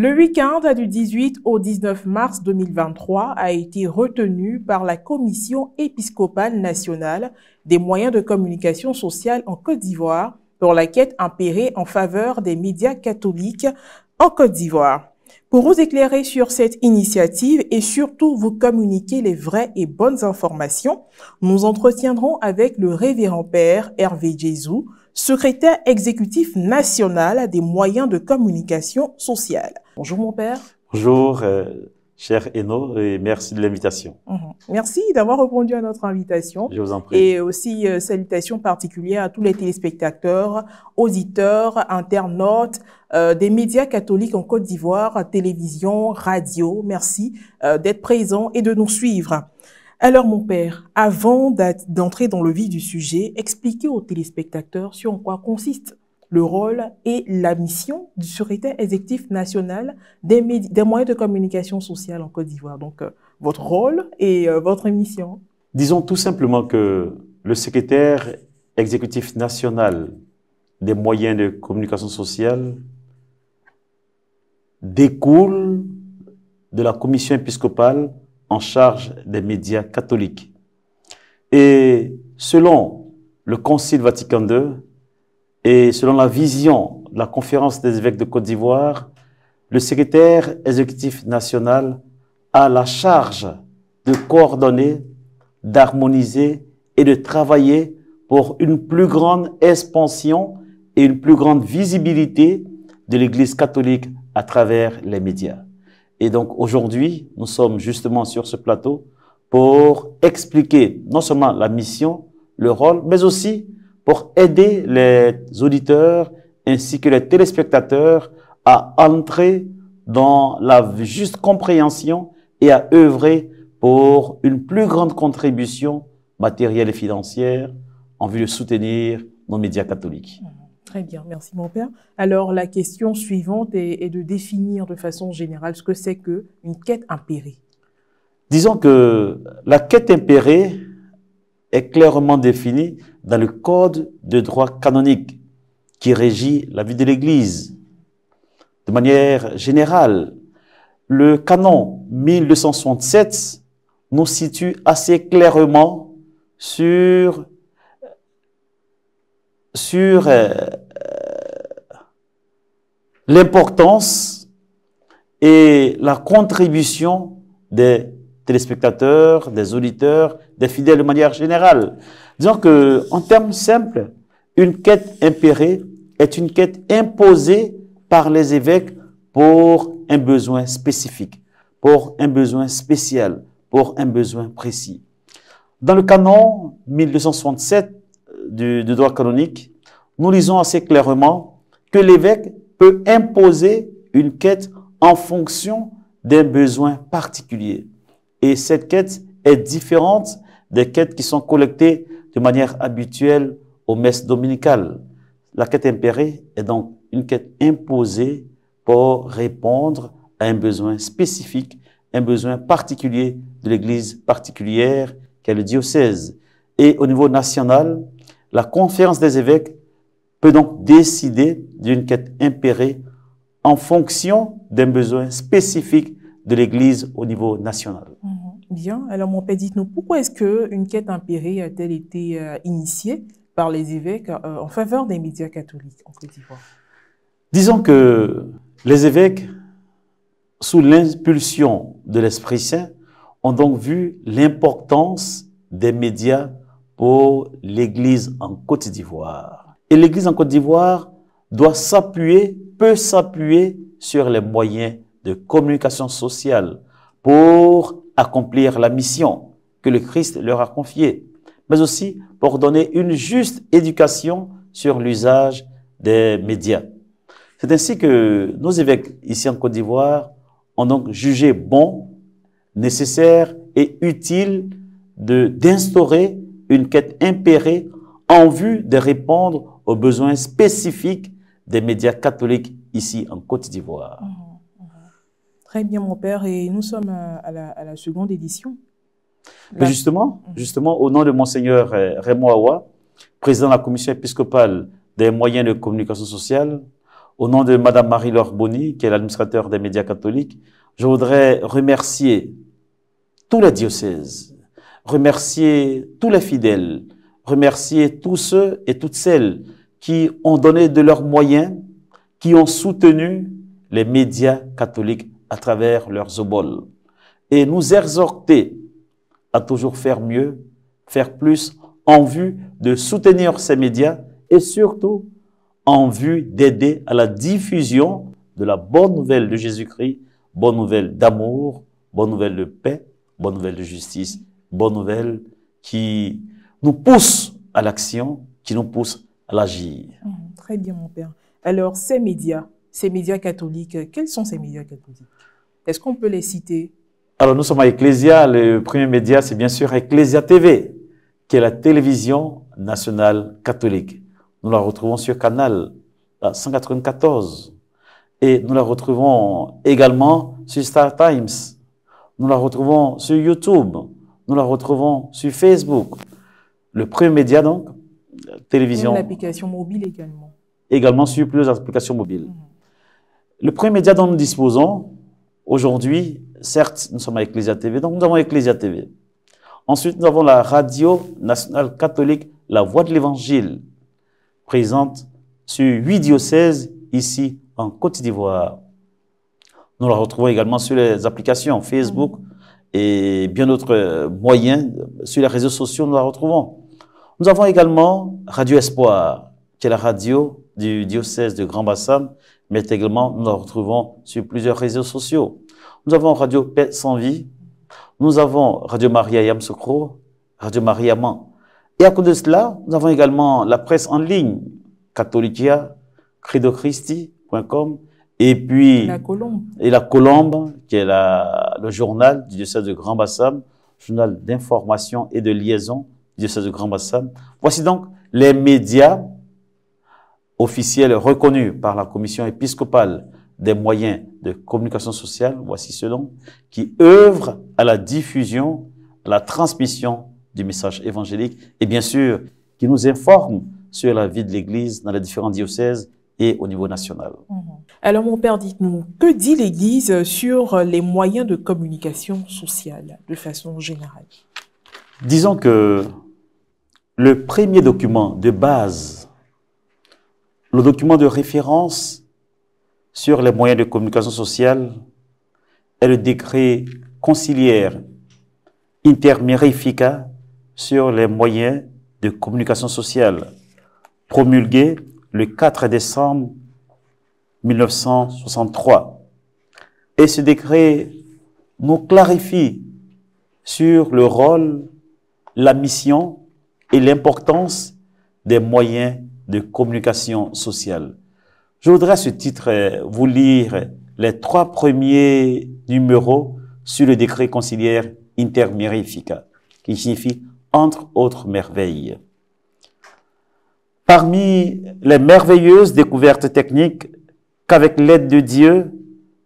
Le week-end du 18 au 19 mars 2023 a été retenu par la Commission épiscopale nationale des moyens de communication sociale en Côte d'Ivoire pour la quête impérée en faveur des médias catholiques en Côte d'Ivoire. Pour vous éclairer sur cette initiative et surtout vous communiquer les vraies et bonnes informations, nous entretiendrons avec le révérend père Hervé Jésus, secrétaire exécutif national des moyens de communication sociale. Bonjour mon père. Bonjour euh, cher Eno et merci de l'invitation. Mhm. Merci d'avoir répondu à notre invitation. Je vous en prie. Et aussi euh, salutations particulières à tous les téléspectateurs, auditeurs, internautes euh, des médias catholiques en Côte d'Ivoire, télévision, radio. Merci d'être présents et de nous suivre. Alors mon père, avant d'entrer dans le vif du sujet, expliquez aux téléspectateurs sur quoi consiste le rôle et la mission du secrétaire exécutif national des, moyens de communication sociale en Côte d'Ivoire. Donc, euh, votre rôle et euh, votre mission. Disons tout simplement que le secrétaire exécutif national des moyens de communication sociale découle de la commission épiscopale en charge des médias catholiques. Et selon le Concile Vatican II, et selon la vision de la conférence des évêques de Côte d'Ivoire, le secrétaire exécutif national a la charge de coordonner, d'harmoniser et de travailler pour une plus grande expansion et une plus grande visibilité de l'Église catholique à travers les médias. Et donc aujourd'hui, nous sommes justement sur ce plateau pour expliquer non seulement la mission, le rôle, mais aussi pour aider les auditeurs ainsi que les téléspectateurs à entrer dans la juste compréhension et à œuvrer pour une plus grande contribution matérielle et financière en vue de soutenir nos médias catholiques. Mhm. Très bien, merci mon père. Alors la question suivante est, de définir de façon générale ce que c'est qu'une quête impérée. Disons que la quête impérée est clairement défini dans le code de droit canonique qui régit la vie de l'Église. De manière générale, le canon 1267 nous situe assez clairement sur, sur euh, l'importance et la contribution des téléspectateurs, des auditeurs, des fidèles de manière générale. Disons que, en termes simples, une quête impérée est une quête imposée par les évêques pour un besoin spécifique, pour un besoin spécial, pour un besoin précis. Dans le canon 1267 du, du droit canonique, nous lisons assez clairement que l'évêque peut imposer une quête en fonction d'un besoin particulier. Et cette quête est différente des quêtes qui sont collectées de manière habituelle aux messes dominicales. La quête impérée est donc une quête imposée pour répondre à un besoin spécifique, un besoin particulier de l'Église particulière qu'est le diocèse. Et au niveau national, la conférence des évêques peut donc décider d'une quête impérée en fonction d'un besoin spécifique de l'Église au niveau national. Mhm. Bien. Alors, mon père, dites-nous, pourquoi est-ce qu'une quête impérée a-t-elle été euh, initiée par les évêques euh, en faveur des médias catholiques en Côte d'Ivoire Disons que les évêques, sous l'impulsion de l'Esprit Saint, ont donc vu l'importance des médias pour l'Église en Côte d'Ivoire. Et l'Église en Côte d'Ivoire doit s'appuyer, peut s'appuyer sur les moyens de communication sociale pour accomplir la mission que le Christ leur a confiée, mais aussi pour donner une juste éducation sur l'usage des médias. C'est ainsi que nos évêques ici en Côte d'Ivoire ont donc jugé bon, nécessaire et utile de d'instaurer une quête impérée en vue de répondre aux besoins spécifiques des médias catholiques ici en Côte d'Ivoire. Mmh. Très bien, mon père, et nous sommes euh, à la, seconde édition. justement, mhm. justement, au nom de Monseigneur euh, Raymond Awa, président de la commission épiscopale des moyens de communication sociale, au nom de Madame Marie-Laure Bonny, qui est l'administrateur des médias catholiques, je voudrais remercier tous les diocèses, remercier tous les fidèles, remercier tous ceux et toutes celles qui ont donné de leurs moyens, qui ont soutenu les médias catholiques à travers leurs oboles et nous exhorter à toujours faire mieux, faire plus en vue de soutenir ces médias et surtout en vue d'aider à la diffusion de la bonne nouvelle de Jésus-Christ, bonne nouvelle d'amour, bonne nouvelle de paix, bonne nouvelle de justice, bonne nouvelle qui nous pousse à l'action, qui nous pousse à l'agir. Mmh, très bien, mon père. Alors, ces médias, ces médias catholiques, quels sont ces médias catholiques est-ce qu'on peut les citer Alors, nous sommes à Ecclesia. Le premier média, c'est bien sûr Ecclesia TV, qui est la télévision nationale catholique. Nous la retrouvons sur Canal 194. Et nous la retrouvons également sur Star Times. Nous la retrouvons sur YouTube. Nous la retrouvons sur Facebook. Le premier média, donc, télévision. application mobile également. Également sur plusieurs applications mobiles. Mhm. Le premier média dont nous disposons, Aujourd'hui, certes, nous sommes à Ecclesia TV, donc nous avons Ecclesia TV. Ensuite, nous avons la radio nationale catholique, la voix de l'évangile, présente sur huit diocèses ici en Côte d'Ivoire. Nous la retrouvons également sur les applications Facebook mm. et bien d'autres euh, moyens. Sur les réseaux sociaux, nous la retrouvons. Nous avons également Radio Espoir, qui est la radio du diocèse de Grand Bassam mais également nous nous retrouvons sur plusieurs réseaux sociaux. Nous avons Radio Paix sans vie, nous avons Radio Maria Yamsokro, Radio Maria Man. Et à côté de cela, nous avons également la presse en ligne, Catholicia, credochristi.com, et puis la Colombe. et la Colombe, qui est la, le journal du diocèse de Grand Bassam, journal d'information et de liaison du diocèse de Grand Bassam. Voici donc les médias officiel reconnu par la commission épiscopale des moyens de communication sociale, voici ce nom, qui œuvre à la diffusion, à la transmission du message évangélique et bien sûr qui nous informe sur la vie de l'Église dans les différents diocèses et au niveau national. Mhm. Alors mon père, dites-nous, que dit l'Église sur les moyens de communication sociale de façon générale Disons que le premier document de base le document de référence sur les moyens de communication sociale est le décret conciliaire intermérifica sur les moyens de communication sociale promulgué le 4 décembre 1963. Et ce décret nous clarifie sur le rôle, la mission et l'importance des moyens de communication sociale. Je voudrais à ce titre vous lire les trois premiers numéros sur le décret conciliaire Mirifica, qui signifie entre autres merveilles. Parmi les merveilleuses découvertes techniques qu'avec l'aide de Dieu,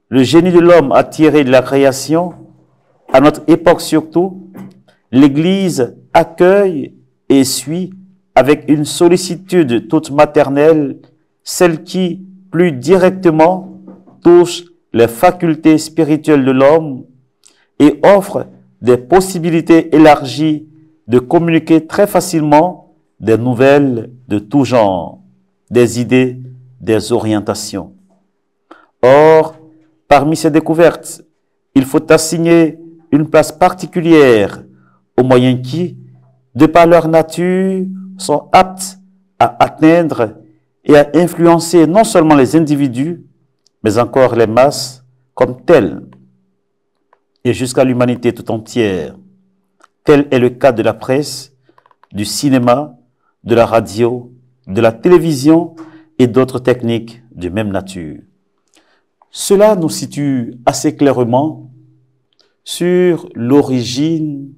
le génie de l'homme a tiré de la création, à notre époque surtout, l'Église accueille et suit avec une sollicitude toute maternelle, celle qui, plus directement, touche les facultés spirituelles de l'homme et offre des possibilités élargies de communiquer très facilement des nouvelles de tout genre, des idées, des orientations. Or, parmi ces découvertes, il faut assigner une place particulière aux moyens qui, de par leur nature, sont aptes à atteindre et à influencer non seulement les individus, mais encore les masses comme telles, et jusqu'à l'humanité tout entière. Tel est le cas de la presse, du cinéma, de la radio, de la télévision et d'autres techniques de même nature. Cela nous situe assez clairement sur l'origine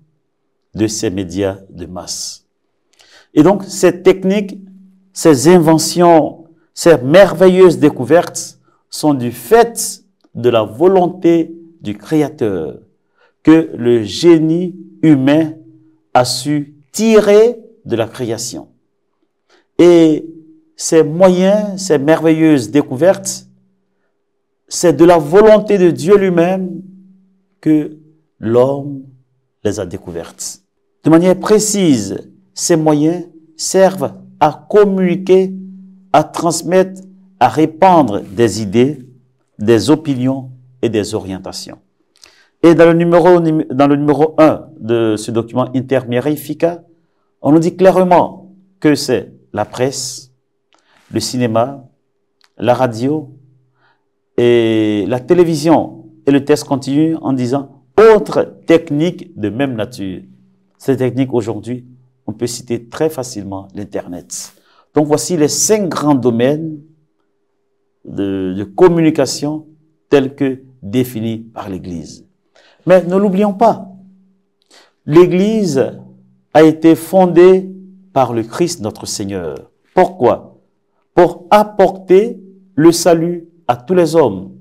de ces médias de masse. Et donc, ces techniques, ces inventions, ces merveilleuses découvertes sont du fait de la volonté du Créateur que le génie humain a su tirer de la création. Et ces moyens, ces merveilleuses découvertes, c'est de la volonté de Dieu lui-même que l'homme les a découvertes. De manière précise, ces moyens servent à communiquer, à transmettre, à répandre des idées, des opinions et des orientations. Et dans le numéro, dans le numéro 1 de ce document Intermirifica, on nous dit clairement que c'est la presse, le cinéma, la radio et la télévision. Et le test continue en disant autres technique de même nature. Ces techniques aujourd'hui on peut citer très facilement l'Internet. Donc voici les cinq grands domaines de, communication tels que définis par l'Église. Mais ne l'oublions pas, l'Église a été fondée par le Christ notre Seigneur. Pourquoi Pour apporter le salut à tous les hommes.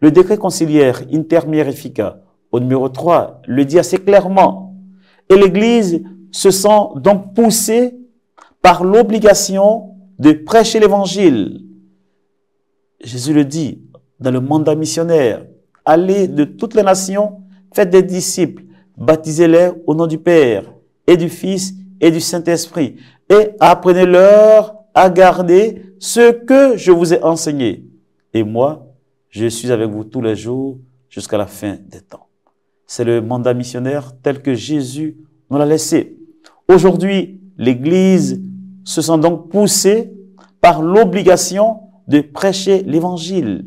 Le décret conciliaire intermierifica au numéro 3 le dit assez clairement. Et l'Église se sont donc poussés par l'obligation de prêcher l'évangile. Jésus le dit dans le mandat missionnaire, allez de toutes les nations, faites des disciples, baptisez-les au nom du Père et du Fils et du Saint-Esprit, et apprenez-leur à garder ce que je vous ai enseigné. Et moi, je suis avec vous tous les jours jusqu'à la fin des temps. C'est le mandat missionnaire tel que Jésus nous l'a laissé. Aujourd'hui, l'Église se sent donc poussée par l'obligation de prêcher l'Évangile.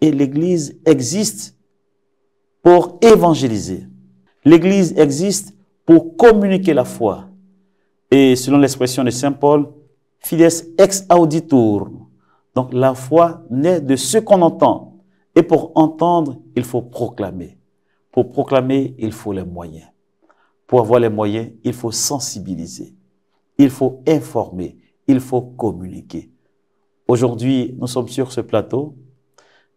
Et l'Église existe pour évangéliser. L'Église existe pour communiquer la foi. Et selon l'expression de Saint Paul, fides ex auditur. Donc la foi naît de ce qu'on entend. Et pour entendre, il faut proclamer. Pour proclamer, il faut les moyens. Pour avoir les moyens, il faut sensibiliser, il faut informer, il faut communiquer. Aujourd'hui, nous sommes sur ce plateau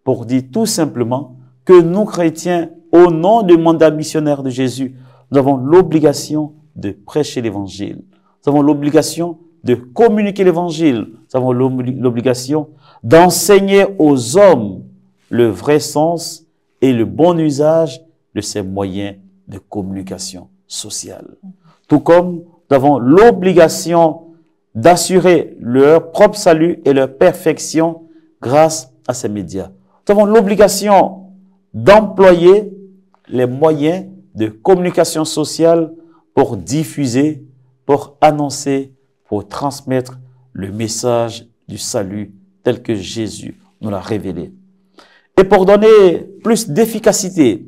pour dire tout simplement que nous, chrétiens, au nom du mandat missionnaire de Jésus, nous avons l'obligation de prêcher l'évangile. Nous avons l'obligation de communiquer l'évangile. Nous avons l'obligation d'enseigner aux hommes le vrai sens et le bon usage de ces moyens de communication. Tout comme nous avons l'obligation d'assurer leur propre salut et leur perfection grâce à ces médias. Nous avons l'obligation d'employer les moyens de communication sociale pour diffuser, pour annoncer, pour transmettre le message du salut tel que Jésus nous l'a révélé. Et pour donner plus d'efficacité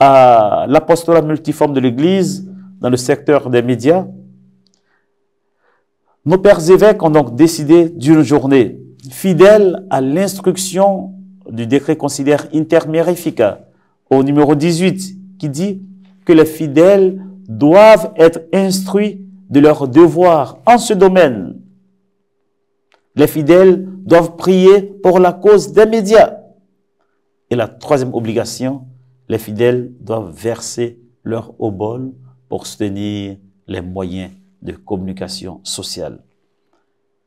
à l'apostolat multiforme de l'Église dans le secteur des médias, nos pères évêques ont donc décidé d'une journée fidèle à l'instruction du décret inter intermérifica au numéro 18 qui dit que les fidèles doivent être instruits de leurs devoirs en ce domaine. Les fidèles doivent prier pour la cause des médias. Et la troisième obligation, les fidèles doivent verser leur obol pour soutenir les moyens de communication sociale.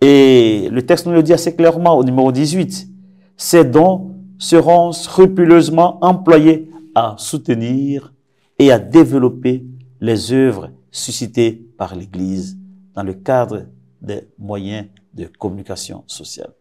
Et le texte nous le dit assez clairement au numéro 18. Ces dons seront scrupuleusement employés à soutenir et à développer les œuvres suscitées par l'Église dans le cadre des moyens de communication sociale.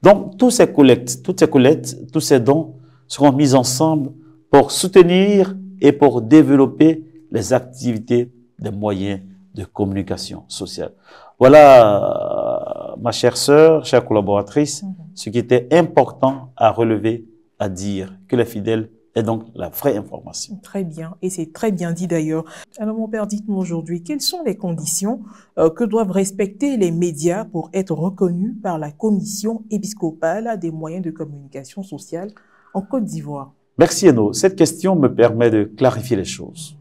Donc, tous ces collectes, toutes ces collectes, tous ces dons seront mis ensemble pour soutenir et pour développer les activités des moyens de communication sociale. Voilà, ma chère sœur, chère collaboratrice, mhm. ce qui était important à relever, à dire que les fidèles est donc la vraie information. Très bien, et c'est très bien dit d'ailleurs. Alors mon père, dites-moi aujourd'hui, quelles sont les conditions euh, que doivent respecter les médias pour être reconnus par la commission épiscopale des moyens de communication sociale en Côte d'Ivoire Merci Eno. Cette question me permet de clarifier les choses.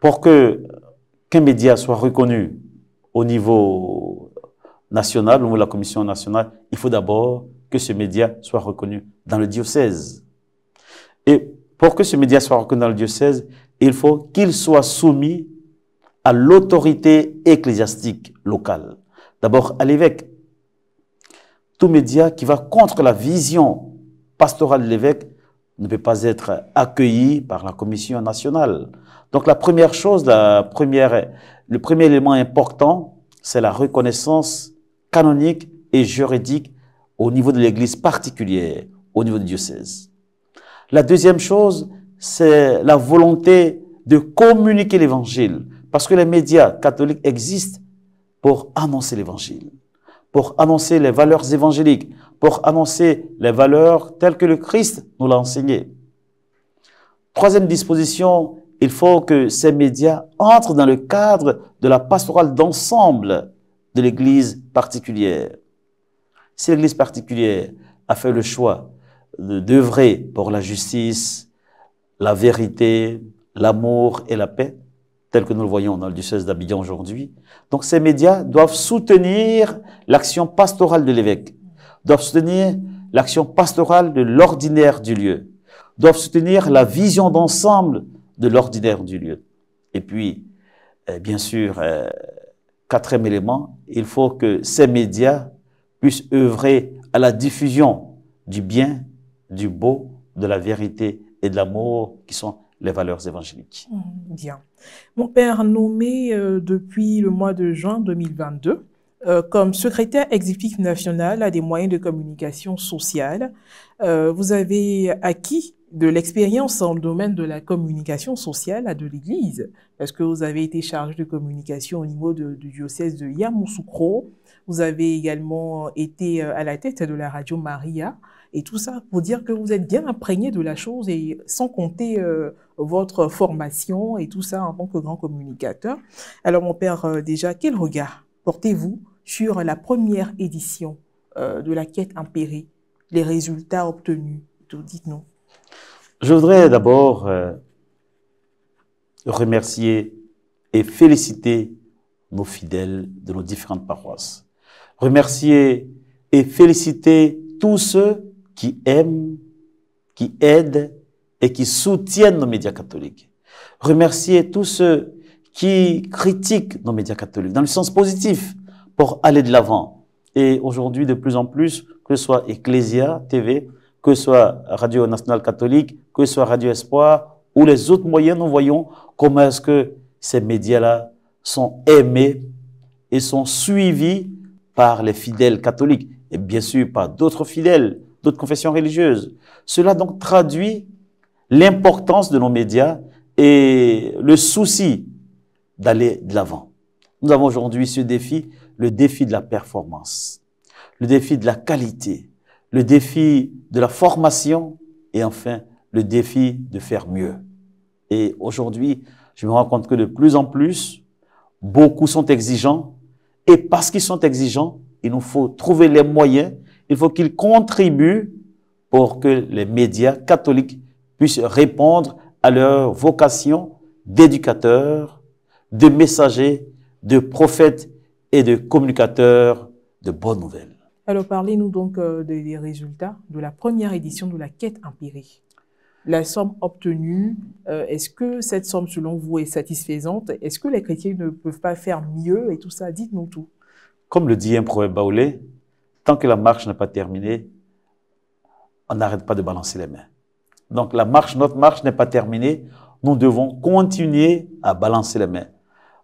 Pour que qu'un média soit reconnu au niveau national, au niveau la Commission nationale, il faut d'abord que ce média soit reconnu dans le diocèse. Et pour que ce média soit reconnu dans le diocèse, il faut qu'il soit soumis à l'autorité ecclésiastique locale. D'abord à l'évêque. Tout média qui va contre la vision pastorale de l'évêque ne peut pas être accueilli par la Commission nationale. Donc la première chose, la première, le premier élément important, c'est la reconnaissance canonique et juridique au niveau de l'Église particulière, au niveau du diocèse. La deuxième chose, c'est la volonté de communiquer l'Évangile, parce que les médias catholiques existent pour annoncer l'Évangile pour annoncer les valeurs évangéliques, pour annoncer les valeurs telles que le Christ nous l'a enseigné. Troisième disposition, il faut que ces médias entrent dans le cadre de la pastorale d'ensemble de l'Église particulière. Si l'Église particulière a fait le choix d'œuvrer pour la justice, la vérité, l'amour et la paix, tel que nous le voyons dans le diocèse d'Abidjan aujourd'hui. Donc ces médias doivent soutenir l'action pastorale de l'évêque, doivent soutenir l'action pastorale de l'ordinaire du lieu, doivent soutenir la vision d'ensemble de l'ordinaire du lieu. Et puis, euh, bien sûr, euh, quatrième élément, il faut que ces médias puissent œuvrer à la diffusion du bien, du beau, de la vérité et de l'amour qui sont les valeurs évangéliques. Mm, bien. Mon père, nommé euh, depuis le mois de juin 2022 euh, comme secrétaire exécutif national à des moyens de communication sociale, euh, vous avez acquis de l'expérience dans le domaine de la communication sociale à de l'Église, parce que vous avez été chargé de communication au niveau du diocèse de Yamoussoukro. Vous avez également été à la tête de la radio Maria et tout ça pour dire que vous êtes bien imprégné de la chose et sans compter euh, votre formation et tout ça en tant que grand communicateur. Alors mon père, euh, déjà, quel regard portez-vous sur la première édition euh, de la quête impérée, les résultats obtenus Dites-nous. Je voudrais d'abord remercier et féliciter nos fidèles de nos différentes paroisses. Remercier et féliciter tous ceux qui aiment, qui aident et qui soutiennent nos médias catholiques. Remercier tous ceux qui critiquent nos médias catholiques dans le sens positif pour aller de l'avant. Et aujourd'hui, de plus en plus, que ce soit Ecclesia TV, que ce soit Radio Nationale Catholique, que ce soit Radio Espoir ou les autres moyens, nous voyons comment est-ce que ces médias-là sont aimés et sont suivis par les fidèles catholiques et bien sûr par d'autres fidèles d'autres confessions religieuses. Cela donc traduit l'importance de nos médias et le souci d'aller de l'avant. Nous avons aujourd'hui ce défi, le défi de la performance, le défi de la qualité, le défi de la formation et enfin le défi de faire mieux. Et aujourd'hui, je me rends compte que de plus en plus, beaucoup sont exigeants et parce qu'ils sont exigeants, il nous faut trouver les moyens il faut qu'ils contribuent pour que les médias catholiques puissent répondre à leur vocation d'éducateurs, de messagers, de prophètes et de communicateurs de bonnes nouvelles. Alors parlez-nous donc euh, des résultats de la première édition de la quête empirique. La somme obtenue, euh, est-ce que cette somme selon vous est satisfaisante Est-ce que les chrétiens ne peuvent pas faire mieux et tout ça Dites-nous tout. Comme le dit un proverbe baoulé, Tant que la marche n'est pas terminée, on n'arrête pas de balancer les mains. Donc la marche, notre marche n'est pas terminée. Nous devons continuer à balancer les mains.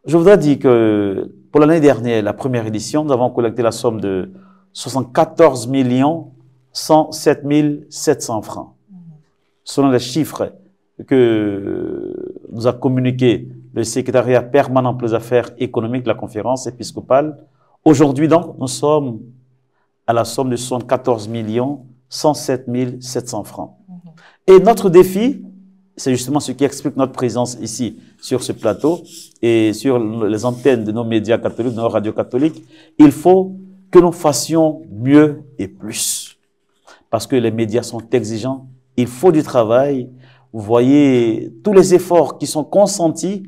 Je voudrais dire que pour l'année dernière, la première édition, nous avons collecté la somme de 74 millions 107 700 francs. Selon les chiffres que nous a communiqué le secrétariat permanent pour les affaires économiques de la conférence épiscopale, aujourd'hui donc, nous sommes à la somme de 74 millions 107 700 francs. Mhm. Et notre défi, c'est justement ce qui explique notre présence ici sur ce plateau et sur les antennes de nos médias catholiques, de nos radios catholiques. Il faut que nous fassions mieux et plus. Parce que les médias sont exigeants, il faut du travail. Vous voyez tous les efforts qui sont consentis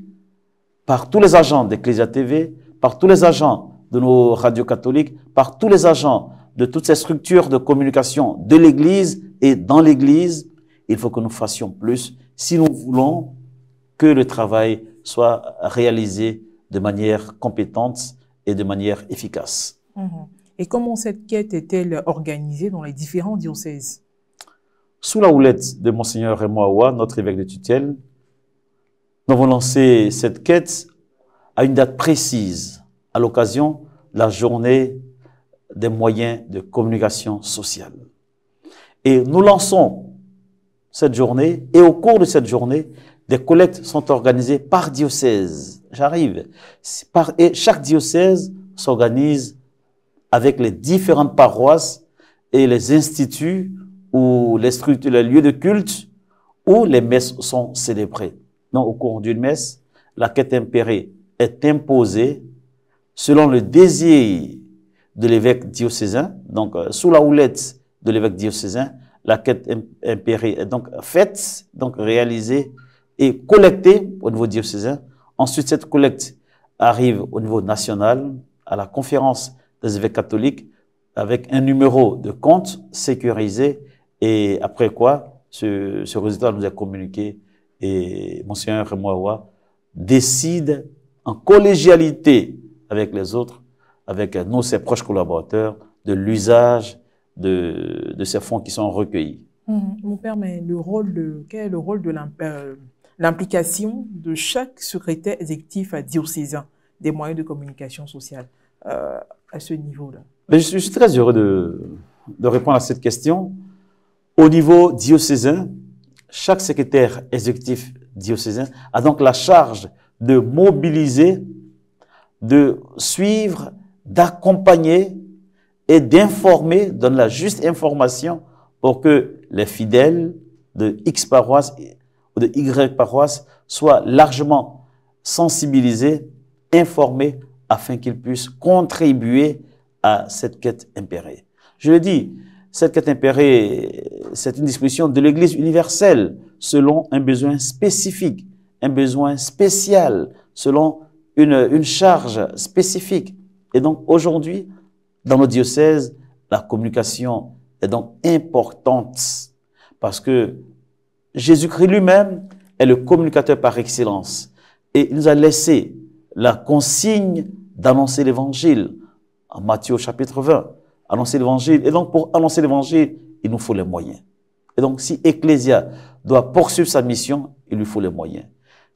par tous les agents d'Ecclesia TV, par tous les agents de nos radios catholiques, par tous les agents de toutes ces structures de communication de l'Église et dans l'Église, il faut que nous fassions plus si nous voulons que le travail soit réalisé de manière compétente et de manière efficace. Mmh. Et comment cette quête est-elle organisée dans les différents diocèses Sous la houlette de Monseigneur Remoua, notre évêque de tutelle, nous avons lancé cette quête à une date précise, à l'occasion de la journée des moyens de communication sociale. Et nous lançons cette journée, et au cours de cette journée, des collectes sont organisées par diocèse. J'arrive. Et chaque diocèse s'organise avec les différentes paroisses et les instituts ou les, les lieux de culte où les messes sont célébrées. Donc, au cours d'une messe, la quête impérée est imposée selon le désir de l'évêque diocésain, donc euh, sous la houlette de l'évêque diocésain, la quête impérée est donc faite, donc réalisée et collectée au niveau diocésain. Ensuite, cette collecte arrive au niveau national, à la conférence des évêques catholiques, avec un numéro de compte sécurisé, et après quoi, ce, ce résultat nous est communiqué, et Monseigneur Remouawa décide en collégialité avec les autres avec nos ses proches collaborateurs de l'usage de, de, ces fonds qui sont recueillis. Mmh. Mon père, mais le rôle de, quel est le rôle de euh, l'implication de chaque secrétaire exécutif à diocésain des moyens de communication sociale euh, à ce niveau-là je, je, suis très heureux de, de, répondre à cette question. Au niveau diocésain, chaque secrétaire exécutif diocésain a donc la charge de mobiliser, de suivre d'accompagner et d'informer, donne la juste information pour que les fidèles de X paroisse ou de Y paroisse soient largement sensibilisés, informés, afin qu'ils puissent contribuer à cette quête impérée. Je le dis, cette quête impérée, c'est une disposition de l'Église universelle selon un besoin spécifique, un besoin spécial, selon une, une charge spécifique. Et donc aujourd'hui, dans nos diocèse, la communication est donc importante parce que Jésus-Christ lui-même est le communicateur par excellence et il nous a laissé la consigne d'annoncer l'évangile en Matthieu chapitre 20. Annoncer l'évangile. Et donc pour annoncer l'évangile, il nous faut les moyens. Et donc si Ecclésia doit poursuivre sa mission, il lui faut les moyens.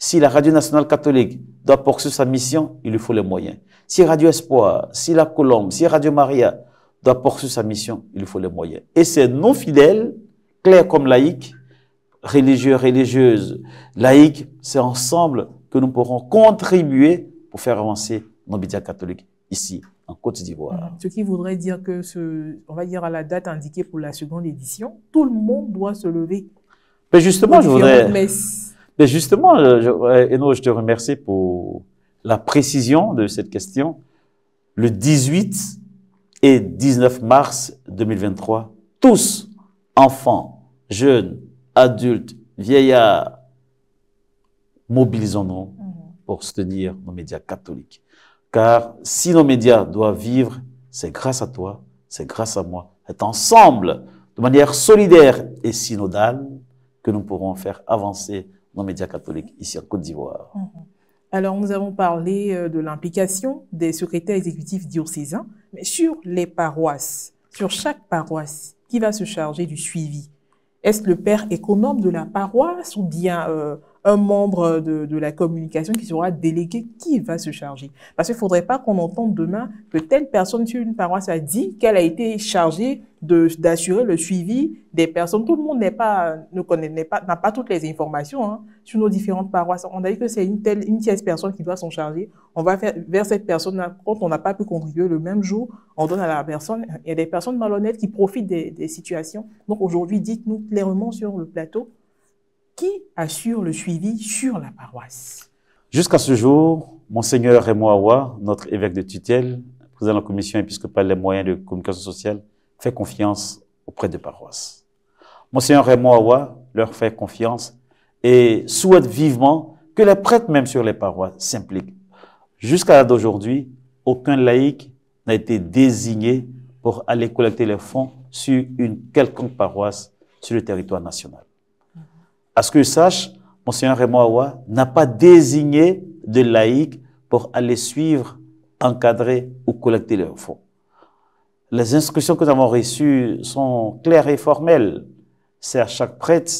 Si la Radio Nationale Catholique doit poursuivre sa mission, il lui faut les moyens. Si Radio Espoir, si la Colombe, si Radio Maria doit poursuivre sa mission, il lui faut les moyens. Et ces non-fidèles, clairs comme laïcs, religieux, religieuses, laïcs, c'est ensemble que nous pourrons contribuer pour faire avancer nos médias catholiques ici en Côte d'Ivoire. Ce qui voudrait dire que, ce, on va dire à la date indiquée pour la seconde édition, tout le monde doit se lever. Mais justement, je voudrais, mais justement, euh, je, Eno, euh, je te remercie pour la précision de cette question. Le 18 et 19 mars 2023, tous, enfants, jeunes, adultes, vieillards, mobilisons-nous mhm. pour soutenir nos médias catholiques. Car si nos médias doivent vivre, c'est grâce à toi, c'est grâce à moi, c'est ensemble, de manière solidaire et synodale, que nous pourrons faire avancer médias catholiques ici en Côte d'Ivoire. Mhm. Alors, nous avons parlé euh, de l'implication des secrétaires exécutifs diocésains, mais sur les paroisses, sur chaque paroisse, qui va se charger du suivi Est-ce le père économe de la paroisse ou bien euh, un membre de, la communication qui sera délégué, qui va se charger Parce qu'il ne faudrait pas qu'on entende demain que telle personne sur une paroisse a dit qu'elle a été chargée d'assurer le suivi des personnes. Tout le monde n'est pas, ne connaît, n'a pas toutes les informations hein, sur nos différentes paroisses. On a dit que c'est une telle, une tierce personne qui doit s'en charger. On va vers cette personne quand on n'a pas pu contribuer le même jour, on donne à la personne. Il y a des personnes malhonnêtes qui profitent des, des situations. Donc aujourd'hui, dites-nous clairement sur le plateau qui assure le suivi sur la paroisse. Jusqu'à ce jour, Monseigneur Raymond Awa, notre évêque de tutelle, président de la commission épiscopale des moyens de communication sociale, fait confiance auprès des paroisses. Monseigneur Raymond Awa leur fait confiance et souhaite vivement que les prêtres, même sur les paroisses, s'impliquent. Jusqu'à d'aujourd'hui, aucun laïc n'a été désigné pour aller collecter les fonds sur une quelconque paroisse sur le territoire national. À ce que je sache, Monseigneur Raymond n'a pas désigné de laïcs pour aller suivre, encadrer ou collecter les fonds. Les instructions que nous avons reçues sont claires et formelles. C'est à chaque prêtre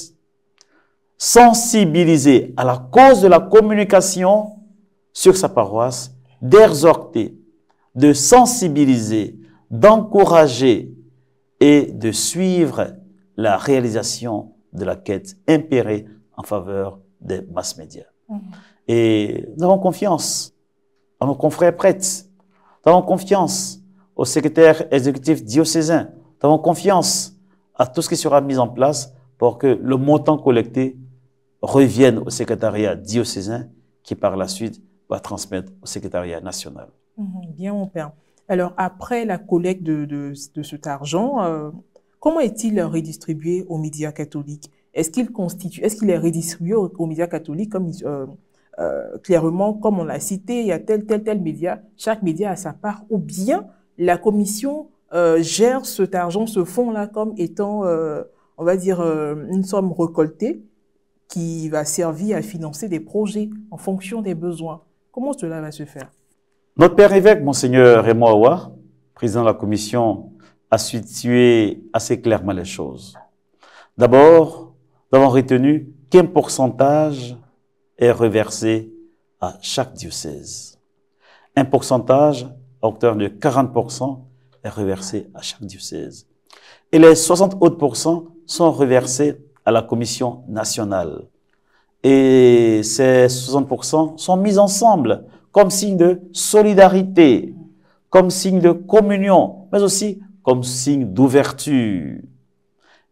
sensibiliser à la cause de la communication sur sa paroisse, d'exhorter, de sensibiliser, d'encourager et de suivre la réalisation de la quête impérée en faveur des masses médias. Mm-hmm. Et nous avons confiance à nos confrères prêtres, nous avons confiance au secrétaire exécutif diocésain, nous avons confiance à tout ce qui sera mis en place pour que le montant collecté revienne au secrétariat diocésain qui par la suite va transmettre au secrétariat national. Mm-hmm. bien, mon père. Alors, après la collecte de, de, cet argent, euh, Comment est-il redistribué aux médias catholiques Est-ce qu'il constitue, est-ce qu'il est redistribué aux, médias catholiques comme euh, euh, clairement, comme on l'a cité, il y a tel, tel, tel média, chaque média a sa part, ou bien la commission euh, gère cet argent, ce fonds-là, comme étant, on va dire, une somme récoltée qui va servir à financer des projets en fonction des besoins. Comment cela va se faire Notre père évêque, Monseigneur Aouar, président de la commission à situer assez clairement les choses. D'abord, nous avons retenu qu'un pourcentage est reversé à chaque diocèse. Un pourcentage à hauteur de 40% est reversé à chaque diocèse. Et les 60 autres sont reversés à la commission nationale. Et ces 60% sont mis ensemble comme signe de solidarité, comme signe de communion, mais aussi comme signe d'ouverture.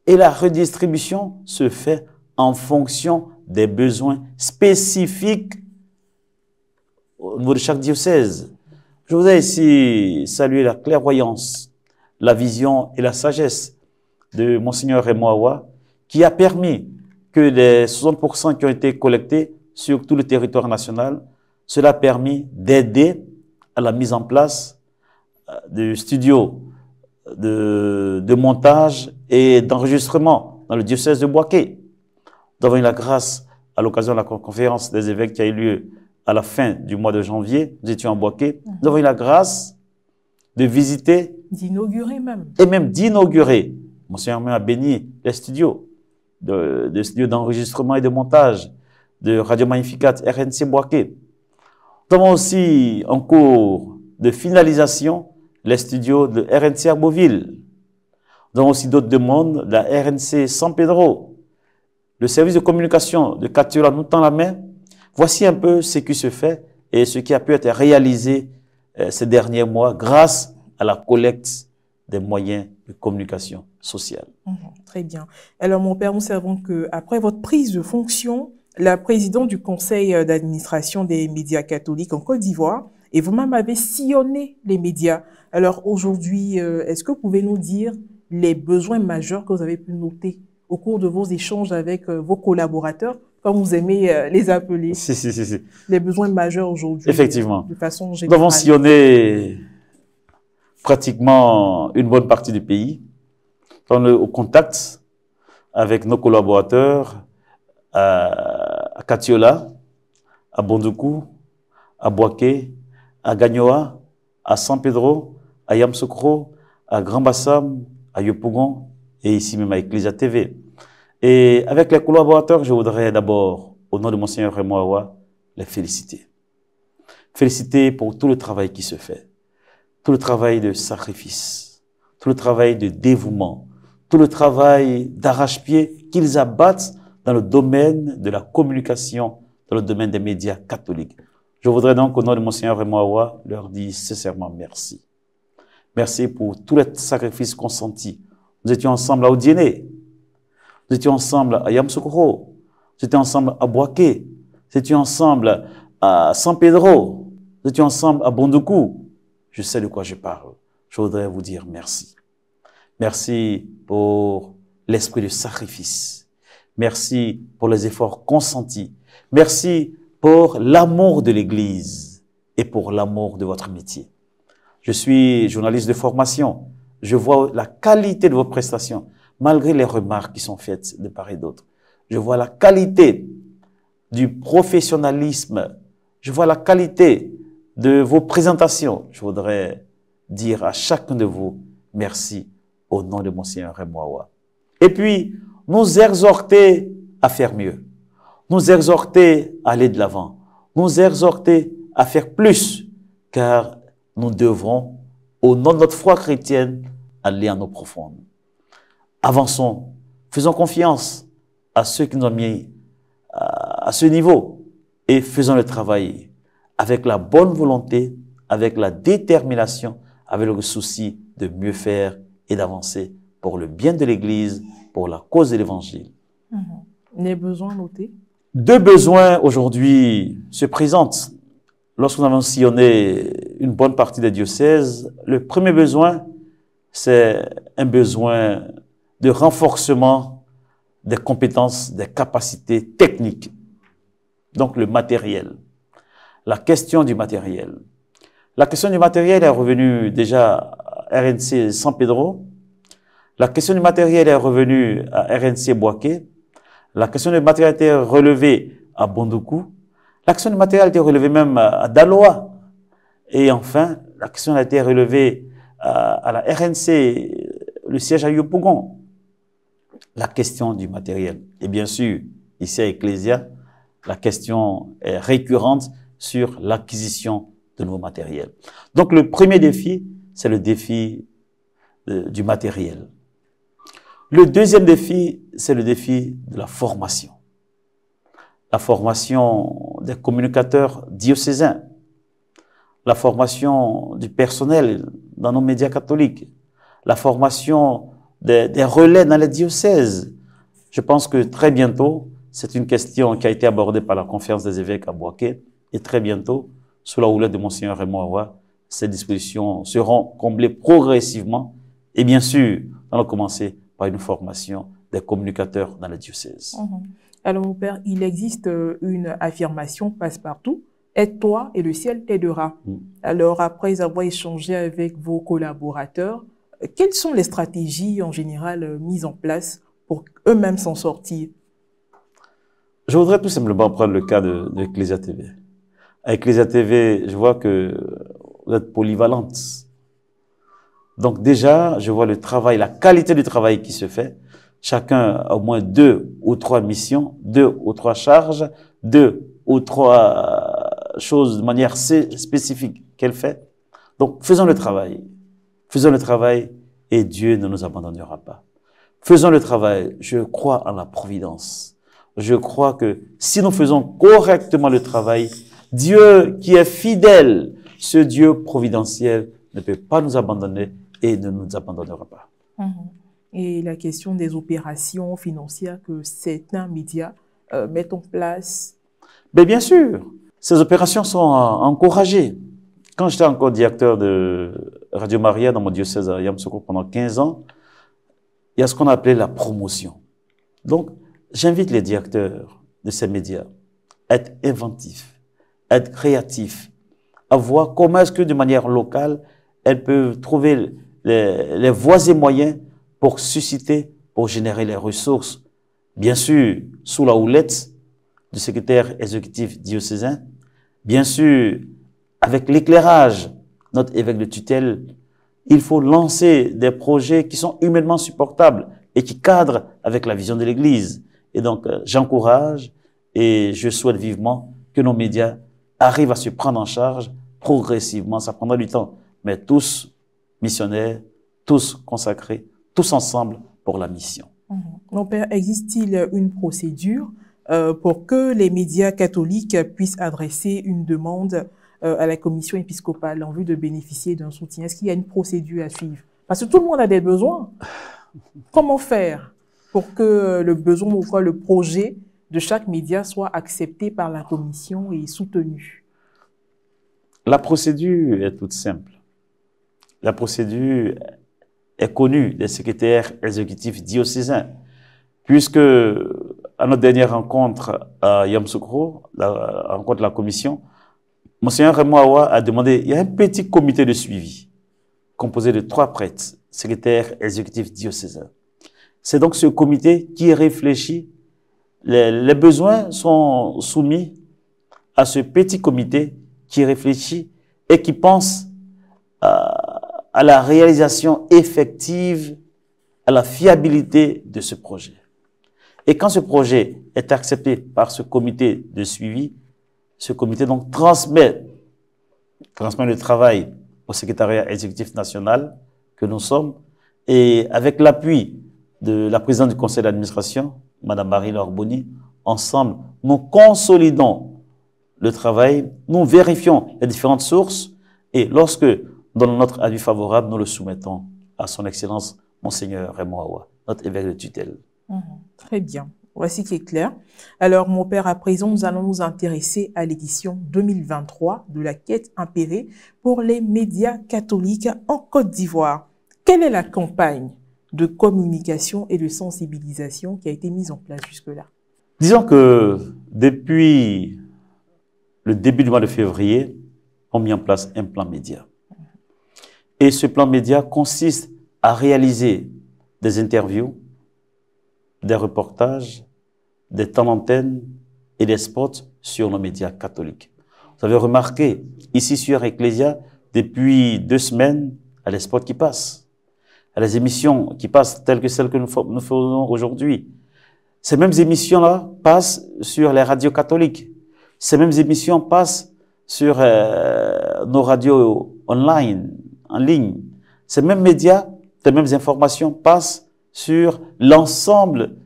Et la redistribution se fait en fonction des besoins spécifiques au niveau de chaque diocèse. Je voudrais ici saluer la clairvoyance, la vision et la sagesse de Monseigneur Remoawa qui a permis que les 60% qui ont été collectés sur tout le territoire national, cela a permis d'aider à la mise en place euh, de studios de, montage et d'enregistrement dans le diocèse de Boaké. Nous avons eu la grâce, à l'occasion de la conférence des évêques qui a eu lieu à la fin du mois de janvier, nous étions en Boaké, mhm. nous avons eu la grâce de visiter. D'inaugurer même. Et même d'inaugurer. Monseigneur m'a béni les studios, de, studios d'enregistrement et de montage de Radio Magnificat RNC Boaké. Nous avons aussi en cours de finalisation les studios de RNC à Beauville. aussi d'autres demandes, la RNC San Pedro, le service de communication de Catura nous tend la main. Voici un peu ce qui se fait et ce qui a pu être réalisé euh, ces derniers mois grâce à la collecte des moyens de communication sociale. Mhm, très bien. Alors, mon père, nous savons que après votre prise de fonction, la présidente du conseil euh, d'administration des médias catholiques en Côte d'Ivoire et vous même avez sillonné les médias. Alors aujourd'hui, euh, est-ce que vous pouvez nous dire les besoins majeurs que vous avez pu noter au cours de vos échanges avec euh, vos collaborateurs, comme vous aimez euh, les appeler si, si, si, si. Les besoins majeurs aujourd'hui Effectivement. De façon générale. Nous avons sillonné pratiquement une bonne partie du pays. On est au contact avec nos collaborateurs à Katiola, à Bondoukou, à Boaké, à Gagnoa, à San Pedro, à Yamsokro, à Grand Bassam, à Yopougon et ici même à Église TV. Et avec les collaborateurs, je voudrais d'abord, au nom de Monseigneur Awa, les féliciter. Féliciter pour tout le travail qui se fait, tout le travail de sacrifice, tout le travail de dévouement, tout le travail d'arrache-pied qu'ils abattent dans le domaine de la communication, dans le domaine des médias catholiques. Je voudrais donc, au nom de mon Seigneur et moi, leur dire sincèrement merci. Merci pour tous les sacrifices consentis. Nous étions ensemble à Odiéné. Nous étions ensemble à Yamsukoro. Nous étions ensemble à Boaké. Nous étions ensemble à San Pedro. Nous étions ensemble à Bondoukou. Je sais de quoi je parle. Je voudrais vous dire merci. Merci pour l'esprit de sacrifice. Merci pour les efforts consentis. Merci pour l'amour de l'Église et pour l'amour de votre métier. Je suis journaliste de formation. Je vois la qualité de vos prestations, malgré les remarques qui sont faites de part et d'autre. Je vois la qualité du professionnalisme. Je vois la qualité de vos présentations. Je voudrais dire à chacun de vous merci au nom de Monseigneur Remoawa. Et puis, nous exhorter à faire mieux nous exhorter à aller de l'avant, nous exhorter à faire plus, car nous devrons, au nom de notre foi chrétienne, aller en eau profonde. Avançons, faisons confiance à ceux qui nous ont mis à ce niveau et faisons le travail avec la bonne volonté, avec la détermination, avec le souci de mieux faire et d'avancer pour le bien de l'Église, pour la cause de l'Évangile. Mmh. Les besoins notés deux besoins aujourd'hui se présentent lorsqu'on a mentionné sillonné une bonne partie des diocèses. Le premier besoin, c'est un besoin de renforcement des compétences, des capacités techniques. Donc le matériel. La question du matériel. La question du matériel est revenue déjà à RNC San Pedro. La question du matériel est revenue à RNC Boaké. La question du matériel a été relevée à Bondoukou. La question du matériel a été relevée même à Daloa. Et enfin, la question a été relevée à la RNC, le siège à Yopougon. La question du matériel. Et bien sûr, ici à Ecclesia, la question est récurrente sur l'acquisition de nouveaux matériels. Donc le premier défi, c'est le défi euh, du matériel. Le deuxième défi, c'est le défi de la formation. La formation des communicateurs diocésains, la formation du personnel dans nos médias catholiques, la formation des, relais dans les diocèses. Je pense que très bientôt, c'est une question qui a été abordée par la conférence des évêques à Boaké, et très bientôt, sous la houlette de Monseigneur Raymond ces dispositions seront comblées progressivement, et bien sûr, on a commencé par une formation des communicateurs dans la diocèse. Mhm. Alors, mon père, il existe euh, une affirmation passe-partout aide-toi et le ciel t'aidera. Mm. Alors, après avoir échangé avec vos collaborateurs, quelles sont les stratégies en général euh, mises en place pour eux-mêmes s'en sortir Je voudrais tout simplement prendre le cas de, de TV. À Ecclesia TV, je vois que euh, vous êtes polyvalente donc déjà, je vois le travail, la qualité du travail qui se fait. Chacun a au moins deux ou trois missions, deux ou trois charges, deux ou trois euh, choses de manière spécifique qu'elle fait. Donc faisons le travail. Faisons le travail et Dieu ne nous abandonnera pas. Faisons le travail. Je crois en la providence. Je crois que si nous faisons correctement le travail, Dieu qui est fidèle, ce Dieu providentiel ne peut pas nous abandonner et ne nous abandonnera pas. Mm-hmm. Et la question des opérations financières que certains médias euh, mettent en place Mais Bien sûr, ces opérations sont euh, encouragées. Quand j'étais encore directeur de Radio Maria dans mon diocèse à Yamsoko pendant 15 ans, il y a ce qu'on appelait la promotion. Donc, j'invite les directeurs de ces médias à être inventifs, à être créatifs, à voir comment est-ce que de manière locale, elles peuvent trouver les, voies et moyens pour susciter, pour générer les ressources. Bien sûr, sous la houlette du secrétaire exécutif diocésain, bien sûr, avec l'éclairage, notre évêque de tutelle, il faut lancer des projets qui sont humainement supportables et qui cadrent avec la vision de l'Église. Et donc, euh, j'encourage et je souhaite vivement que nos médias arrivent à se prendre en charge progressivement. Ça prendra du temps, mais tous missionnaires, tous consacrés, tous ensemble pour la mission. Mhm. Mon père, existe-t-il une procédure euh, pour que les médias catholiques puissent adresser une demande euh, à la commission épiscopale en vue de bénéficier d'un soutien Est-ce qu'il y a une procédure à suivre Parce que tout le monde a des besoins. Comment faire pour que le besoin ou le projet de chaque média soit accepté par la commission et soutenu La procédure est toute simple. La procédure est connue des secrétaires exécutifs diocésains, puisque à notre dernière rencontre à Yamsoukro, la rencontre de la commission, Monseigneur Awa a demandé, il y a un petit comité de suivi composé de trois prêtres, secrétaires exécutifs diocésains. C'est donc ce comité qui réfléchit. Les, les, besoins sont soumis à ce petit comité qui réfléchit et qui pense à à la réalisation effective, à la fiabilité de ce projet. Et quand ce projet est accepté par ce comité de suivi, ce comité donc transmet, transmet le travail au secrétariat exécutif national que nous sommes, et avec l'appui de la présidente du conseil d'administration, Madame Marie Lorboni, ensemble, nous consolidons le travail, nous vérifions les différentes sources, et lorsque dans notre avis favorable, nous le soumettons à son Excellence Monseigneur Raymond Awa, notre évêque de tutelle. Mhm. très bien. Voici qui est clair. Alors, mon père, à présent, nous allons nous intéresser à l'édition 2023 de la quête impérée pour les médias catholiques en Côte d'Ivoire. Quelle est la campagne de communication et de sensibilisation qui a été mise en place jusque-là Disons que depuis le début du mois de février, on met en place un plan média. Et ce plan média consiste à réaliser des interviews, des reportages, des temps d'antenne et des spots sur nos médias catholiques. Vous avez remarqué, ici sur Ecclesia, depuis deux semaines, à les spots qui passent, à les émissions qui passent telles que celles que nous, faisons aujourd'hui. Ces mêmes émissions-là passent sur les radios catholiques. Ces mêmes émissions passent sur euh, nos radios online, en ligne. Ces mêmes médias, ces mêmes informations passent sur l'ensemble,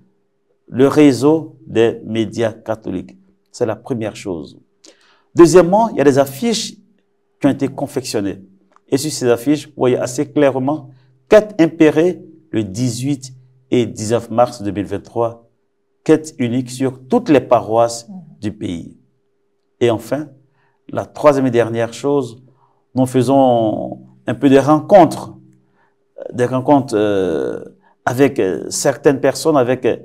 le réseau des médias catholiques. C'est la première chose. Deuxièmement, il y a des affiches qui ont été confectionnées. Et sur ces affiches, vous voyez assez clairement quête impérée le 18 et 19 mars 2023, quête unique sur toutes les paroisses mmh. du pays. Et enfin, la troisième et dernière chose, nous faisons un peu des rencontres, des rencontres euh, avec euh, certaines personnes, avec euh,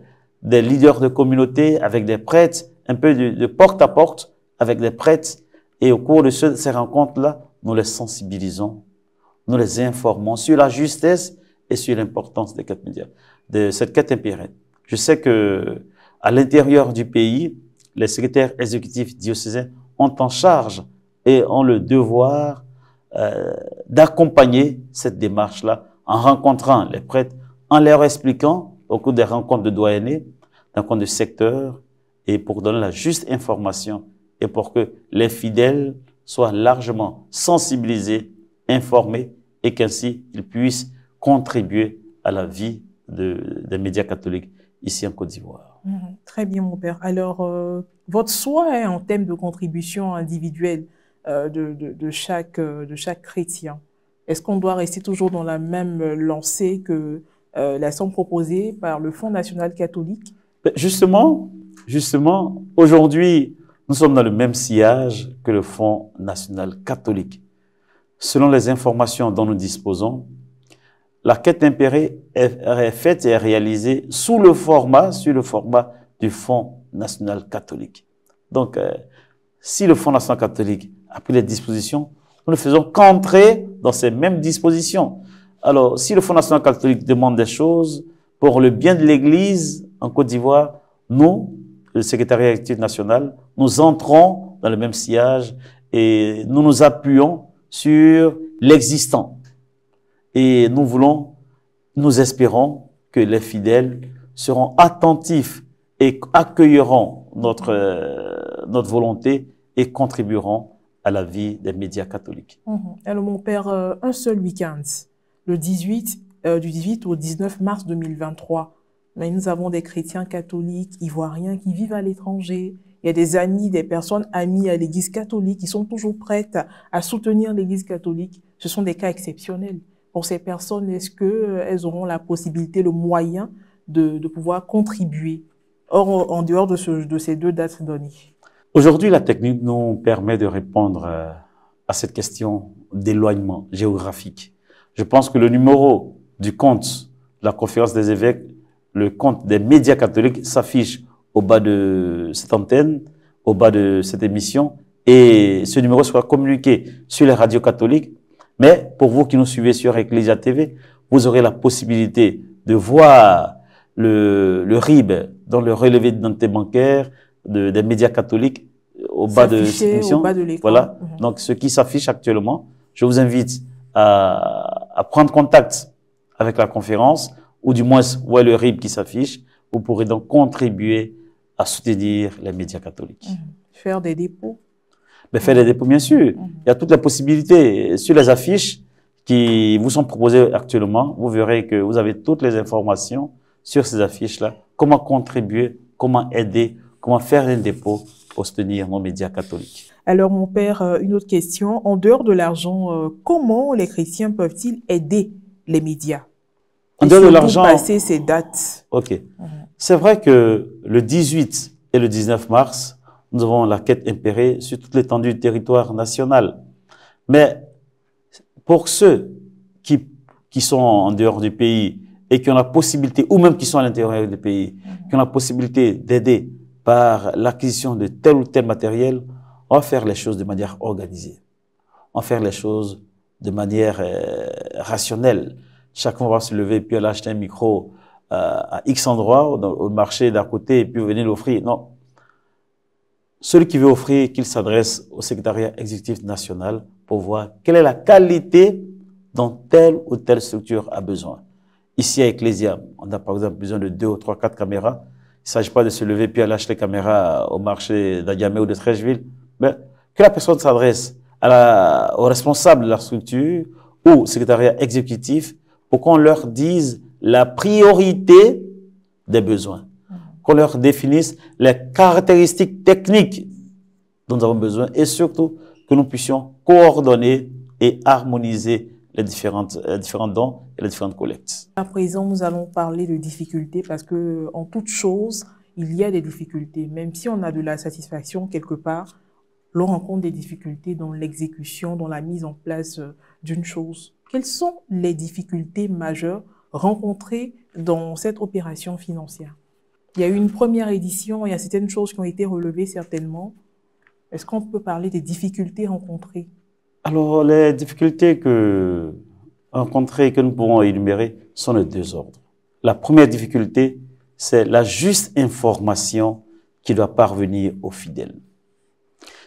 des leaders de communauté, avec des prêtres, un peu de, porte à porte avec des prêtres. Et au cours de ces rencontres-là, nous les sensibilisons, nous les informons sur la justesse et sur l'importance de cette quête impériale. Je sais que à l'intérieur du pays, les secrétaires exécutifs diocésains ont en charge et ont le devoir euh, d'accompagner cette démarche-là en rencontrant les prêtres, en leur expliquant au cours des rencontres de doyennés, rencontres de secteur, et pour donner la juste information et pour que les fidèles soient largement sensibilisés, informés et qu'ainsi ils puissent contribuer à la vie des médias catholiques ici en Côte d'Ivoire. Mhm. très bien, mon père. Alors, euh, votre soin en termes de contribution individuelle, euh, de, chaque, euh, de chaque chrétien Est-ce qu'on doit rester toujours dans la même lancée que euh, la somme proposée par le Fonds national catholique ben, Justement, justement aujourd'hui, nous sommes dans le même sillage que le Fonds national catholique. Selon les informations dont nous disposons, la quête impérée est, faite et réalisée sous le format, le format du Fonds national catholique. Donc, si le Fonds national catholique après les dispositions, nous ne faisons qu'entrer dans ces mêmes dispositions. Alors, si le Fonds national catholique demande des choses pour le bien de l'Église en Côte d'Ivoire, nous, le secrétariat exécutif national, nous entrons dans le même sillage et nous nous appuyons sur l'existant. Et nous voulons, nous espérons que les fidèles seront attentifs et accueilleront notre, euh, notre volonté et contribueront à la vie des médias catholiques. Mhm. Alors, mon père, euh, un seul week-end, le 18, euh, du 18 au 19 mars 2023. Mais nous avons des chrétiens catholiques, ivoiriens qui vivent à l'étranger. Il y a des amis, des personnes amies à l'Église catholique qui sont toujours prêtes à soutenir l'Église catholique. Ce sont des cas exceptionnels. Pour ces personnes, est-ce qu'elles euh, auront la possibilité, le moyen de, pouvoir contribuer Or, en dehors de ces deux dates données Aujourd'hui, la technique nous permet de répondre euh, à cette question d'éloignement géographique. Je pense que le numéro du compte de la conférence des évêques, le compte des médias catholiques s'affiche au bas de cette antenne, au bas de cette émission, et ce numéro sera communiqué sur les radios catholiques. Mais pour vous qui nous suivez sur Ecclesia TV, vous aurez la possibilité de voir le, le RIB dans le relevé de d'identité bancaire, de, des médias catholiques au bas de cette Voilà. Mhm. Donc, ce qui s'affiche actuellement, je vous invite à, à, prendre contact avec la conférence, ou du moins, est le RIB qui s'affiche. Vous pourrez donc contribuer à soutenir les médias catholiques. Mhm. Faire des dépôts. Mais faire des dépôts, bien sûr. Mhm. Il y a toutes les possibilités. Sur les affiches qui vous sont proposées actuellement, vous verrez que vous avez toutes les informations sur ces affiches-là. Comment contribuer, comment aider, Comment faire un dépôt pour soutenir nos médias catholiques Alors mon père, euh, une autre question. En dehors de l'argent, euh, comment les chrétiens peuvent-ils aider les médias En dehors de l'argent passer ces dates. OK. Mhm. C'est vrai que le 18 et le 19 mars, nous avons la quête impérée sur toute l'étendue du territoire national. Mais pour ceux qui, qui sont en dehors du pays et qui ont la possibilité, ou même qui sont à l'intérieur du pays, mhm. qui ont la possibilité d'aider par l'acquisition de tel ou tel matériel, on va faire les choses de manière organisée. On va faire les choses de manière euh, rationnelle. Chacun va se lever, puis aller acheter un micro euh, à X endroit, dans, au marché d'à côté, et puis venir l'offrir. Non. Celui qui veut offrir, qu'il s'adresse au secrétariat exécutif national pour voir quelle est la qualité dont telle ou telle structure a besoin. Ici à Ecclesia, on a par exemple besoin de deux ou trois, quatre caméras il ne s'agit pas de se lever puis aller acheter les caméras au marché d'Agamé ou de Trècheville. Mais que la personne s'adresse au responsable de la structure ou au secrétariat exécutif pour qu'on leur dise la priorité des besoins, qu'on leur définisse les caractéristiques techniques dont nous avons besoin et surtout que nous puissions coordonner et harmoniser les différentes, différentes dons et les différentes collectes. À présent, nous allons parler de difficultés parce que en toute chose, il y a des difficultés. Même si on a de la satisfaction quelque part, l'on rencontre des difficultés dans l'exécution, dans la mise en place euh, d'une chose. Quelles sont les difficultés majeures rencontrées dans cette opération financière Il y a eu une première édition, il y a certaines choses qui ont été relevées certainement. Est-ce qu'on peut parler des difficultés rencontrées alors, les difficultés que et que nous pourrons énumérer sont de deux ordres. La première difficulté, c'est la juste information qui doit parvenir aux fidèles.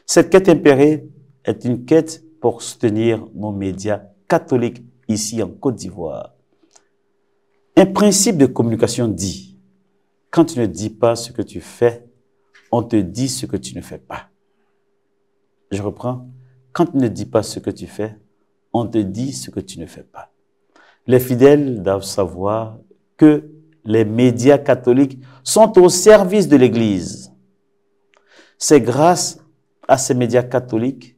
Cette quête impérée est une quête pour soutenir nos médias catholiques ici en Côte d'Ivoire. Un principe de communication dit, quand tu ne dis pas ce que tu fais, on te dit ce que tu ne fais pas. Je reprends. Quand tu ne dis pas ce que tu fais, on te dit ce que tu ne fais pas. Les fidèles doivent savoir que les médias catholiques sont au service de l'Église. C'est grâce à ces médias catholiques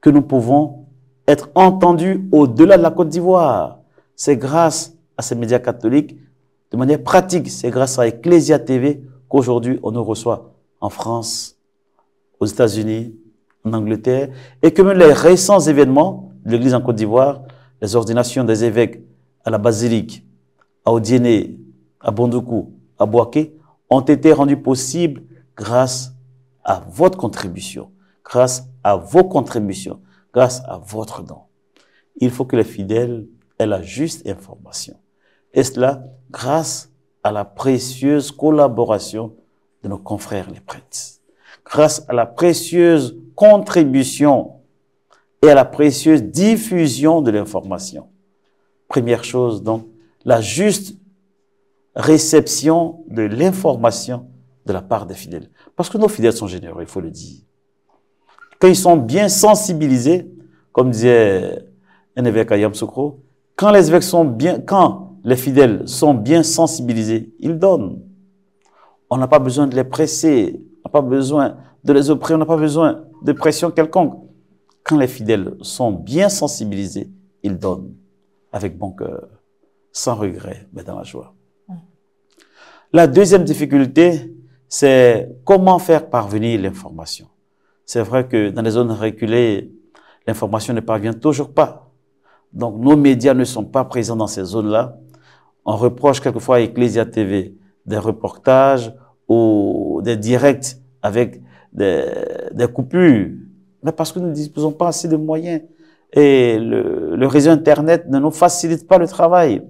que nous pouvons être entendus au-delà de la Côte d'Ivoire. C'est grâce à ces médias catholiques, de manière pratique, c'est grâce à Ecclesia TV qu'aujourd'hui on nous reçoit en France, aux États-Unis, en Angleterre, et que même les récents événements de l'Église en Côte d'Ivoire, les ordinations des évêques à la basilique, à Odiéné, à Bondoukou, à Boaké, ont été rendus possibles grâce à votre contribution, grâce à vos contributions, grâce à votre don. Il faut que les fidèles aient la juste information. Et cela grâce à la précieuse collaboration de nos confrères les prêtres grâce à la précieuse contribution et à la précieuse diffusion de l'information. Première chose, donc, la juste réception de l'information de la part des fidèles. Parce que nos fidèles sont généreux, il faut le dire. Quand ils sont bien sensibilisés, comme disait un évêque à Yamsoukro, quand les quand les fidèles sont bien sensibilisés, ils donnent. On n'a pas besoin de les presser, pas besoin de les opprimer, on n'a pas besoin de pression quelconque. Quand les fidèles sont bien sensibilisés, ils donnent avec bon cœur, sans regret, mais dans la joie. La deuxième difficulté, c'est comment faire parvenir l'information. C'est vrai que dans les zones reculées, l'information ne parvient toujours pas. Donc nos médias ne sont pas présents dans ces zones-là. On reproche quelquefois à Ecclesia TV des reportages ou des directs avec des, des, coupures, mais parce que nous ne disposons pas assez de moyens. Et le, le réseau Internet ne nous facilite pas le travail.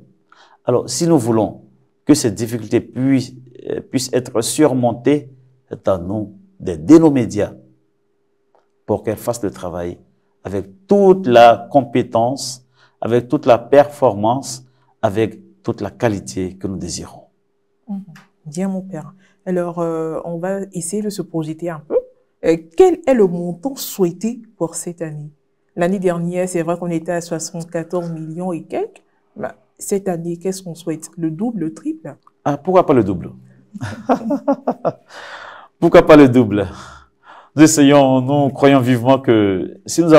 Alors, si nous voulons que ces difficultés puissent, euh, puissent être surmontées, c'est à nous d'aider nos médias pour qu'elles fassent le travail avec toute la compétence, avec toute la performance, avec toute la qualité que nous désirons. Bien, mmh. mon père. Alors, euh, on va essayer de se projeter un peu. Euh, quel est le montant souhaité pour cette année L'année dernière, c'est vrai qu'on était à 74 millions et quelques. Bah, cette année, qu'est-ce qu'on souhaite Le double, le triple ah, Pourquoi pas le double Pourquoi pas le double Nous essayons, nous croyons vivement que si nous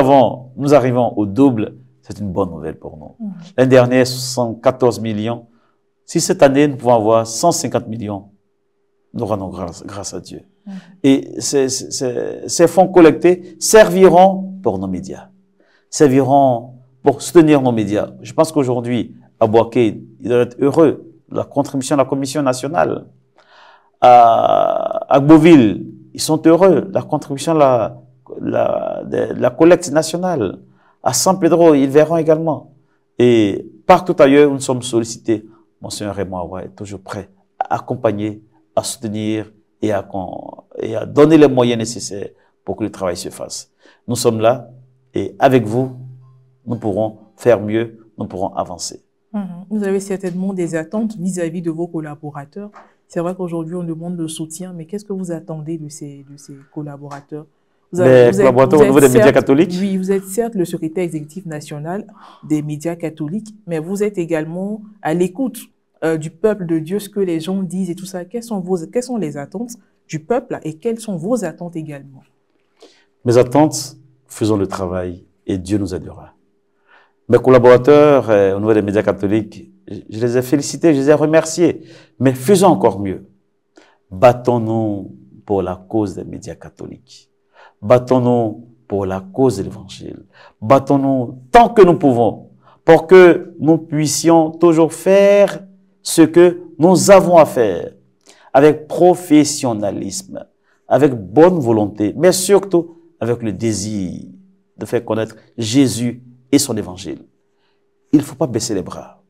nous arrivons au double, c'est une bonne nouvelle pour nous. Mmh. L'année dernière, 74 millions. Si cette année, nous pouvons avoir 150 millions, nous rendons grâce, grâce à Dieu. Et ces, ces, ces, fonds collectés serviront pour nos médias, serviront pour soutenir nos médias. Je pense qu'aujourd'hui, à Boaké, ils doivent être heureux. La contribution de la Commission nationale, à, à Beauville, ils sont heureux. La contribution de la, la, de la collecte nationale, à San Pedro, ils verront également. Et partout ailleurs, nous sommes sollicités. Monsieur Raymond Awa est toujours prêt à accompagner à soutenir et à, donner les moyens nécessaires pour que le travail se fasse. Nous sommes là et avec vous, nous pourrons faire mieux, nous pourrons avancer. Mhm. Vous avez certainement des attentes vis-à-vis de vos collaborateurs. C'est vrai qu'aujourd'hui, on demande le soutien, mais qu'est-ce que vous attendez de ces, de collaborateurs vous avez, collaborateurs êtes, au niveau des médias catholiques Oui, vous êtes certes le secrétaire exécutif national des médias catholiques, mais vous êtes également à l'écoute euh, du peuple de Dieu, ce que les gens disent et tout ça. Quelles sont, vos, quelles sont les attentes du peuple et quelles sont vos attentes également Mes attentes, faisons le travail et Dieu nous aidera. Mes collaborateurs euh, au niveau des médias catholiques, je les ai félicités, je les ai remerciés, mais faisons encore mieux. Battons-nous pour la cause des médias catholiques. Battons-nous pour la cause de l'évangile. Battons-nous tant que nous pouvons pour que nous puissions toujours faire ce que nous avons à faire avec professionnalisme, avec bonne volonté, mais surtout avec le désir de faire connaître Jésus et son évangile. Il ne faut pas baisser les bras.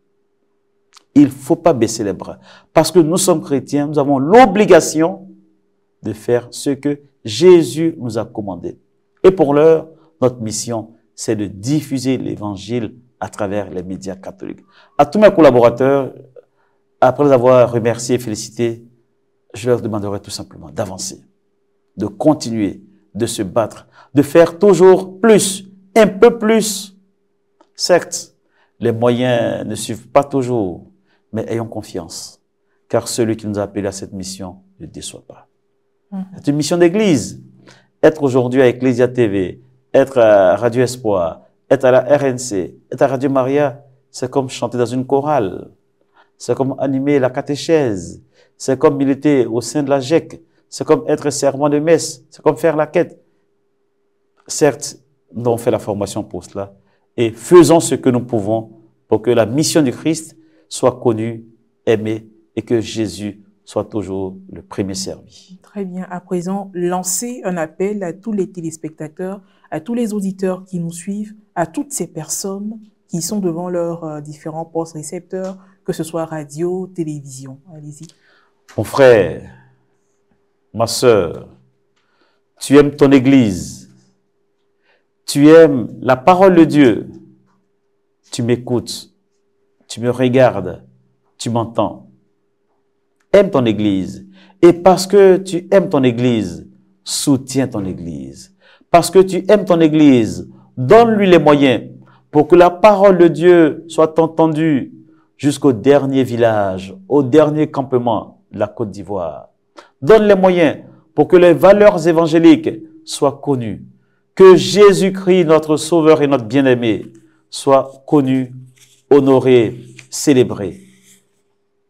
Il ne faut pas baisser les bras. Parce que nous sommes chrétiens, nous avons l'obligation de faire ce que Jésus nous a commandé. Et pour l'heure, notre mission, c'est de diffuser l'évangile à travers les médias catholiques. À tous mes collaborateurs, après avoir remercié et félicités, je leur demanderai tout simplement d'avancer, de continuer, de se battre, de faire toujours plus, un peu plus. Certes, les moyens ne suivent pas toujours, mais ayons confiance, car celui qui nous a appelés à cette mission ne déçoit pas. Mm. C'est une mission d'église. Être aujourd'hui à Ecclesia TV, être à Radio Espoir, être à la RNC, être à Radio Maria, c'est comme chanter dans une chorale c'est comme animer la catéchèse, c'est comme militer au sein de la GEC, c'est comme être serment de messe, c'est comme faire la quête. Certes, nous avons fait la formation pour cela et faisons ce que nous pouvons pour que la mission du Christ soit connue, aimée et que Jésus soit toujours le premier servi. Très bien. À présent, lancez un appel à tous les téléspectateurs, à tous les auditeurs qui nous suivent, à toutes ces personnes qui sont devant leurs euh, différents postes récepteurs, que ce soit radio, télévision. Allez-y. Mon frère, ma sœur, tu aimes ton Église, tu aimes la parole de Dieu, tu m'écoutes, tu me regardes, tu m'entends. Aime ton Église. Et parce que tu aimes ton Église, soutiens ton Église. Parce que tu aimes ton Église, donne-lui les moyens pour que la parole de Dieu soit entendue jusqu'au dernier village, au dernier campement de la Côte d'Ivoire. Donne les moyens pour que les valeurs évangéliques soient connues, que Jésus-Christ, notre Sauveur et notre bien-aimé, soit connu, honoré, célébré.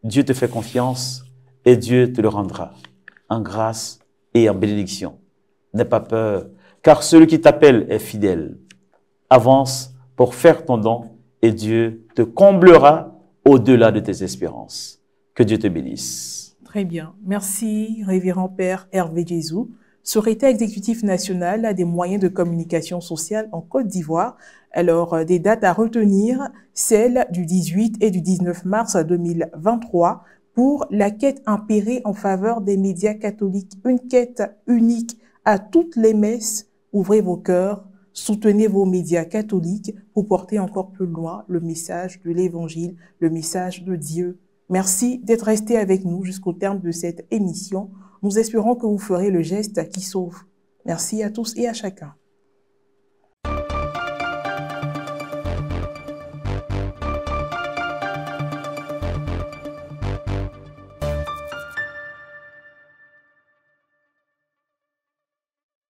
Dieu te fait confiance et Dieu te le rendra en grâce et en bénédiction. N'aie pas peur, car celui qui t'appelle est fidèle. Avance pour faire ton don et Dieu te comblera au-delà de tes espérances. Que Dieu te bénisse. Très bien. Merci, révérend Père Hervé Jésus. Secrétaire exécutif national des moyens de communication sociale en Côte d'Ivoire. Alors, euh, des dates à retenir, celles du 18 et du 19 mars 2023 pour la quête impérée en faveur des médias catholiques, une quête unique à toutes les messes. Ouvrez vos cœurs, Soutenez vos médias catholiques pour porter encore plus loin le message de l'Évangile, le message de Dieu. Merci d'être resté avec nous jusqu'au terme de cette émission. Nous espérons que vous ferez le geste qui sauve. Merci à tous et à chacun.